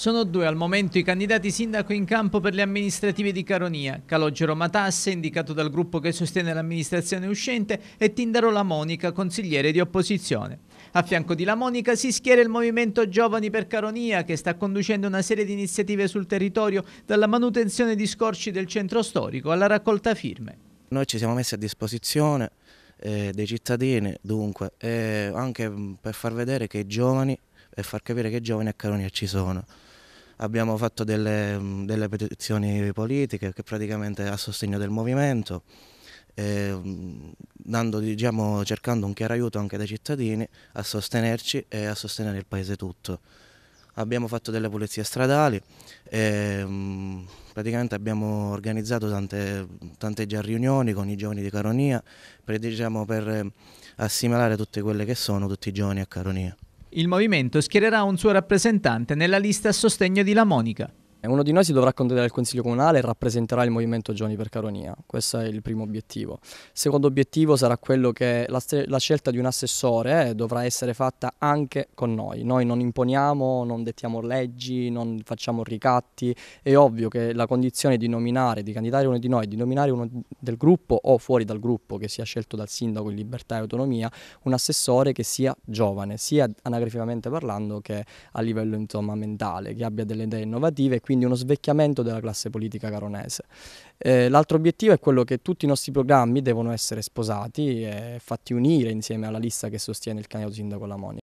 Sono due al momento i candidati sindaco in campo per le amministrative di Caronia, Calogero Matasse, indicato dal gruppo che sostiene l'amministrazione uscente, e Tindaro La Monica, consigliere di opposizione. A fianco di La Monica si schiera il Movimento Giovani per Caronia, che sta conducendo una serie di iniziative sul territorio, dalla manutenzione di scorci del centro storico alla raccolta firme. Noi ci siamo messi a disposizione eh, dei cittadini, dunque, eh, anche per far vedere che i giovani e far capire che i giovani a Caronia ci sono abbiamo fatto delle, delle petizioni politiche che praticamente a sostegno del movimento, eh, dando, diciamo, cercando un chiaro aiuto anche dai cittadini a sostenerci e a sostenere il paese tutto. Abbiamo fatto delle pulizie stradali, e, praticamente abbiamo organizzato tante, tante riunioni con i giovani di Caronia per, diciamo, per assimilare tutte quelle che sono tutti i giovani a Caronia. Il movimento schiererà un suo rappresentante nella lista a sostegno di La Monica. Uno di noi si dovrà candidare al Consiglio Comunale e rappresenterà il Movimento Giovani per Caronia, questo è il primo obiettivo. Il secondo obiettivo sarà quello che la, la, scelta di un assessore eh, dovrà essere fatta anche con noi. Noi non imponiamo, non dettiamo leggi, non facciamo ricatti, è ovvio che la condizione di nominare, di candidare uno di noi, di nominare uno del gruppo o fuori dal gruppo che sia scelto dal sindaco in libertà e autonomia, un assessore che sia giovane, sia anagraficamente parlando che a livello insomma, mentale, che abbia delle idee innovative quindi uno svecchiamento della classe politica caronese. Eh, l'altro obiettivo è quello che tutti i nostri programmi devono essere sposati e fatti unire insieme alla lista che sostiene il candidato sindaco Lamoni.